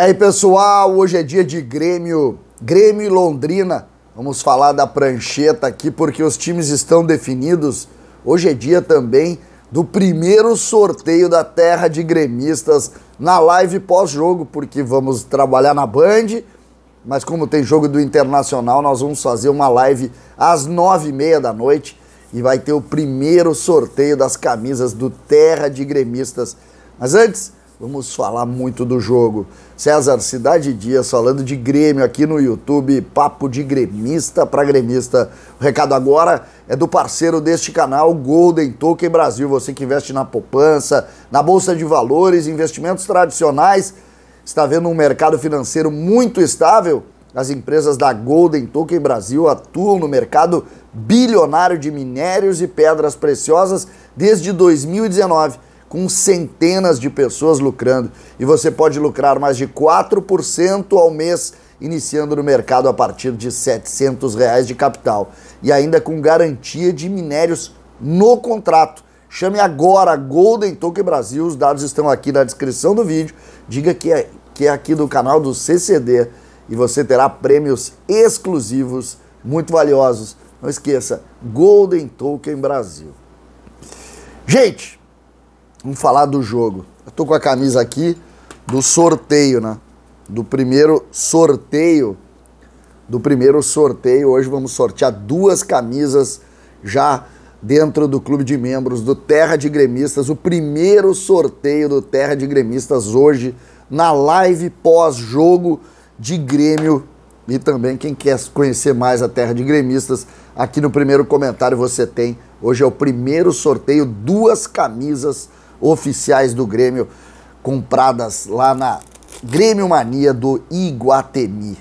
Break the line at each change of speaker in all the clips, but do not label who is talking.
E é aí, pessoal, hoje é dia de Grêmio, Grêmio e Londrina. Vamos falar da prancheta aqui porque os times estão definidos. Hoje é dia também do primeiro sorteio da Terra de Gremistas na live pós-jogo, porque vamos trabalhar na Band, mas como tem jogo do Internacional, nós vamos fazer uma live às nove e meia da noite e vai ter o primeiro sorteio das camisas do Terra de Gremistas. Mas antes, vamos falar muito do jogo. César Cidade Dias falando de Grêmio aqui no YouTube, papo de gremista para gremista. O recado agora é do parceiro deste canal, Golden Token Brasil. Você que investe na poupança, na bolsa de valores, investimentos tradicionais, está vendo um mercado financeiro muito estável? As empresas da Golden Token Brasil atuam no mercado bilionário de minérios e pedras preciosas desde 2019 com centenas de pessoas lucrando. E você pode lucrar mais de 4% ao mês, iniciando no mercado a partir de R$ 700 reais de capital. E ainda com garantia de minérios no contrato. Chame agora Golden Token Brasil, os dados estão aqui na descrição do vídeo. Diga que é, que é aqui do canal do CCD e você terá prêmios exclusivos, muito valiosos. Não esqueça, Golden Token Brasil. Gente, Vamos falar do jogo. Eu tô com a camisa aqui do sorteio, né? Do primeiro sorteio. Do primeiro sorteio. Hoje vamos sortear duas camisas já dentro do clube de membros do Terra de Gremistas. O primeiro sorteio do Terra de Gremistas hoje na live pós-jogo de Grêmio. E também quem quer conhecer mais a Terra de Gremistas, aqui no primeiro comentário você tem. Hoje é o primeiro sorteio, duas camisas oficiais do Grêmio compradas lá na Grêmio Mania do Iguatemi.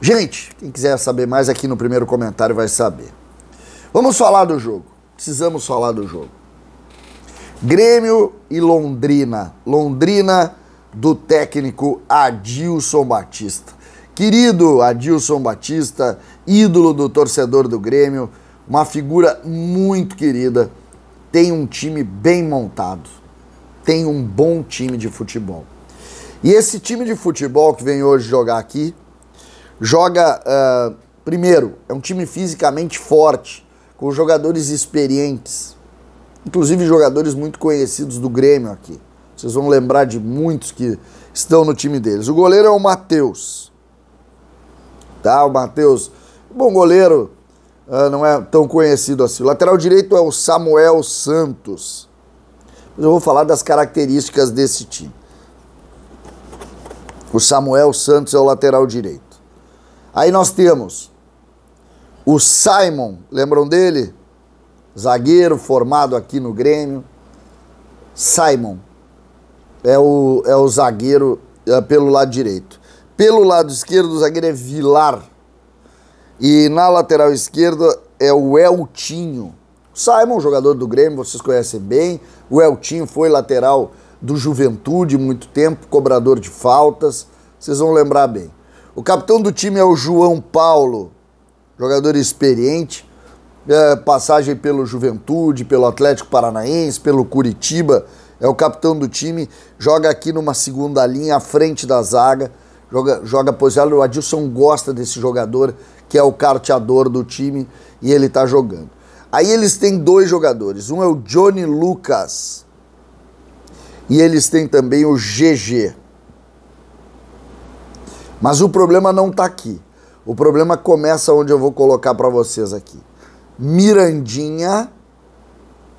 Gente, quem quiser saber mais aqui no primeiro comentário vai saber. Vamos falar do jogo. Precisamos falar do jogo. Grêmio e Londrina. Londrina do técnico Adilson Batista. Querido Adilson Batista, ídolo do torcedor do Grêmio, uma figura muito querida tem um time bem montado, tem um bom time de futebol. E esse time de futebol que vem hoje jogar aqui, joga, uh, primeiro, é um time fisicamente forte, com jogadores experientes, inclusive jogadores muito conhecidos do Grêmio aqui. Vocês vão lembrar de muitos que estão no time deles. O goleiro é o Matheus. Tá, o Matheus, bom goleiro, ah, não é tão conhecido assim. O lateral direito é o Samuel Santos. Eu vou falar das características desse time. O Samuel Santos é o lateral direito. Aí nós temos o Simon, lembram dele? Zagueiro formado aqui no Grêmio. Simon é o, é o zagueiro é, pelo lado direito. Pelo lado esquerdo, o zagueiro é Vilar e na lateral esquerda é o Eltinho. Simon, jogador do Grêmio, vocês conhecem bem. O Eltinho foi lateral do Juventude muito tempo, cobrador de faltas. Vocês vão lembrar bem. O capitão do time é o João Paulo, jogador experiente, é, passagem pelo Juventude, pelo Atlético Paranaense, pelo Curitiba. É o capitão do time, joga aqui numa segunda linha, à frente da zaga, joga, joga posição. É, o Adilson gosta desse jogador que é o carteador do time, e ele está jogando. Aí eles têm dois jogadores, um é o Johnny Lucas e eles têm também o GG. Mas o problema não está aqui. O problema começa onde eu vou colocar para vocês aqui. Mirandinha,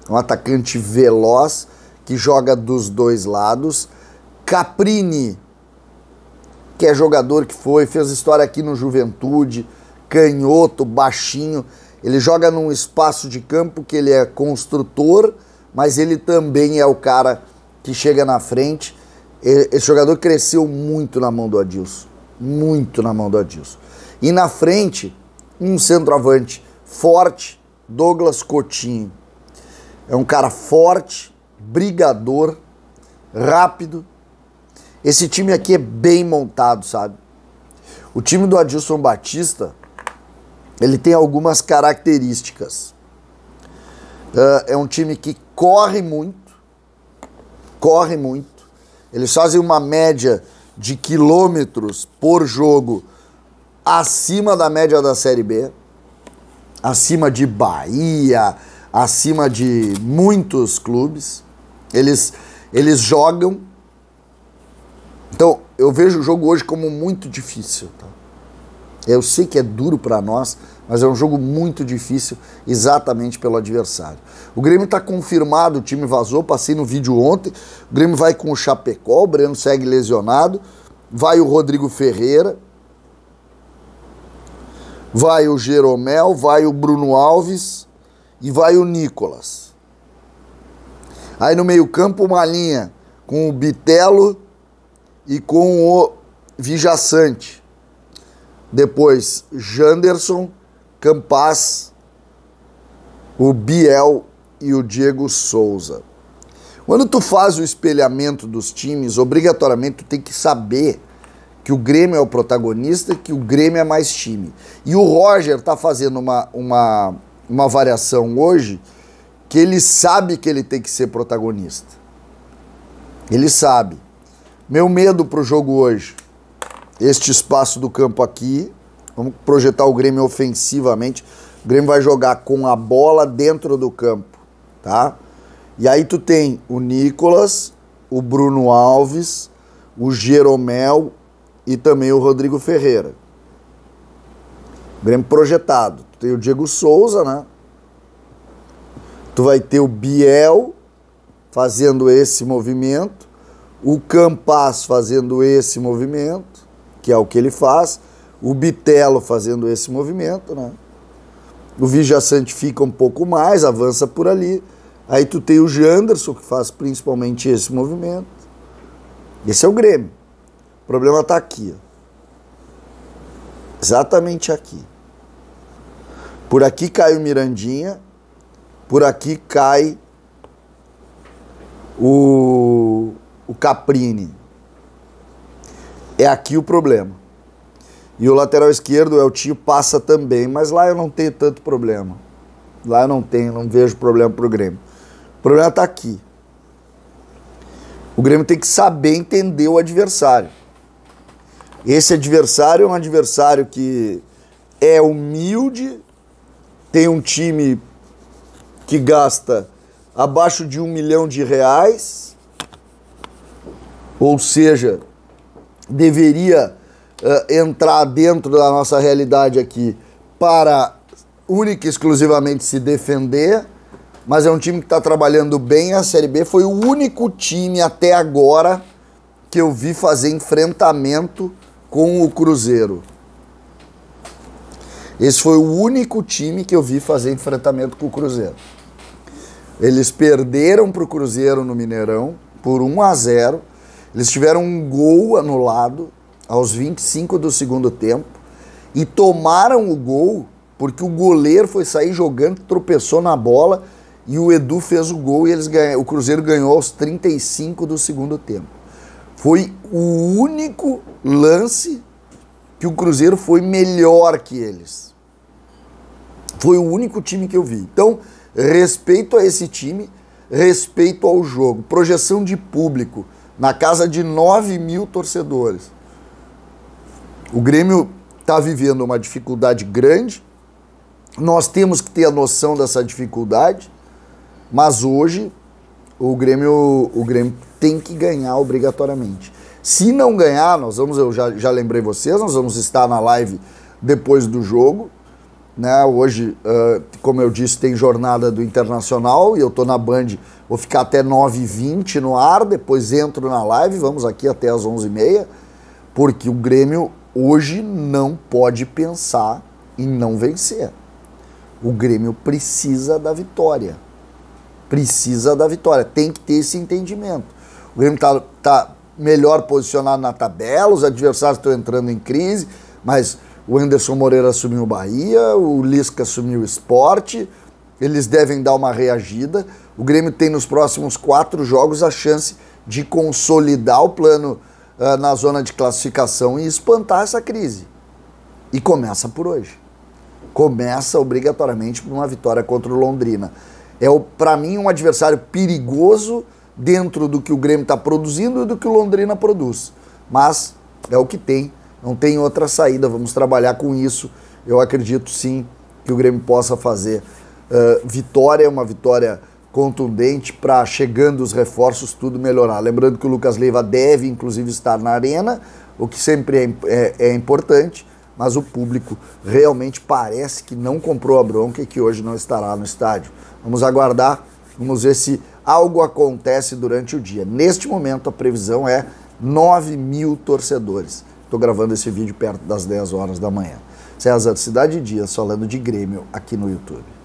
um atacante veloz que joga dos dois lados. Caprini, que é jogador que foi, fez história aqui no Juventude, canhoto, baixinho. Ele joga num espaço de campo que ele é construtor, mas ele também é o cara que chega na frente. Esse jogador cresceu muito na mão do Adilson. Muito na mão do Adilson. E na frente, um centroavante forte, Douglas Coutinho. É um cara forte, brigador, rápido. Esse time aqui é bem montado, sabe? O time do Adilson Batista ele tem algumas características. Uh, é um time que corre muito, corre muito. Eles fazem uma média de quilômetros por jogo acima da média da Série B, acima de Bahia, acima de muitos clubes. Eles, eles jogam. Então, eu vejo o jogo hoje como muito difícil. Tá? Eu sei que é duro para nós, mas é um jogo muito difícil, exatamente pelo adversário. O Grêmio está confirmado, o time vazou, passei no vídeo ontem. O Grêmio vai com o Chapecó, o Breno segue lesionado. Vai o Rodrigo Ferreira. Vai o Jeromel, vai o Bruno Alves e vai o Nicolas. Aí no meio-campo, uma linha com o Bitelo e com o Vijaçante depois Janderson, Campaz, o Biel e o Diego Souza. Quando tu faz o espelhamento dos times, obrigatoriamente tu tem que saber que o Grêmio é o protagonista, que o Grêmio é mais time. E o Roger tá fazendo uma, uma, uma variação hoje que ele sabe que ele tem que ser protagonista. Ele sabe. Meu medo pro jogo hoje este espaço do campo aqui. Vamos projetar o Grêmio ofensivamente. O Grêmio vai jogar com a bola dentro do campo, tá? E aí tu tem o Nicolas, o Bruno Alves, o Jeromel e também o Rodrigo Ferreira. O Grêmio projetado. Tu tem o Diego Souza, né? Tu vai ter o Biel fazendo esse movimento, o Campas fazendo esse movimento, que é o que ele faz, o Bitelo fazendo esse movimento, né? O Vija santifica um pouco mais, avança por ali. Aí tu tem o Janderson, que faz principalmente esse movimento. Esse é o Grêmio. O problema está aqui. Ó. Exatamente aqui. Por aqui cai o Mirandinha. Por aqui cai o, o Caprini. É aqui o problema. E o lateral esquerdo, é o tio, passa também, mas lá eu não tenho tanto problema. Lá eu não tenho, não vejo problema pro Grêmio. O problema está aqui. O Grêmio tem que saber entender o adversário. Esse adversário é um adversário que é humilde, tem um time que gasta abaixo de um milhão de reais, ou seja, deveria uh, entrar dentro da nossa realidade aqui para única e exclusivamente se defender, mas é um time que está trabalhando bem a Série B. Foi o único time até agora que eu vi fazer enfrentamento com o Cruzeiro. Esse foi o único time que eu vi fazer enfrentamento com o Cruzeiro. Eles perderam para o Cruzeiro no Mineirão por 1 a 0 eles tiveram um gol anulado aos 25 do segundo tempo e tomaram o gol porque o goleiro foi sair jogando, tropeçou na bola e o Edu fez o gol e eles ganham, o Cruzeiro ganhou aos 35 do segundo tempo. Foi o único lance que o Cruzeiro foi melhor que eles. Foi o único time que eu vi. Então, respeito a esse time, respeito ao jogo, projeção de público na casa de 9 mil torcedores. O Grêmio está vivendo uma dificuldade grande, nós temos que ter a noção dessa dificuldade, mas hoje o Grêmio, o Grêmio tem que ganhar obrigatoriamente. Se não ganhar, nós vamos, eu já, já lembrei vocês, nós vamos estar na live depois do jogo. Né? Hoje, uh, como eu disse, tem jornada do Internacional e eu estou na Band, vou ficar até 9h20 no ar, depois entro na live, vamos aqui até as 11h30, porque o Grêmio hoje não pode pensar em não vencer. O Grêmio precisa da vitória. Precisa da vitória. Tem que ter esse entendimento. O Grêmio está tá melhor posicionado na tabela, os adversários estão entrando em crise, mas o Anderson Moreira assumiu o Bahia, o Lisca assumiu o esporte, eles devem dar uma reagida. O Grêmio tem nos próximos quatro jogos a chance de consolidar o plano uh, na zona de classificação e espantar essa crise. E começa por hoje. Começa obrigatoriamente por uma vitória contra o Londrina. É, para mim, um adversário perigoso dentro do que o Grêmio está produzindo e do que o Londrina produz. Mas é o que tem. Não tem outra saída, vamos trabalhar com isso. Eu acredito sim que o Grêmio possa fazer. Uh, vitória, é uma vitória contundente para chegando os reforços tudo melhorar. Lembrando que o Lucas Leiva deve inclusive estar na arena, o que sempre é, é, é importante, mas o público realmente parece que não comprou a bronca e que hoje não estará no estádio. Vamos aguardar, vamos ver se algo acontece durante o dia. Neste momento a previsão é 9 mil torcedores. Estou gravando esse vídeo perto das 10 horas da manhã. César, Cidade Dias falando de Grêmio aqui no YouTube.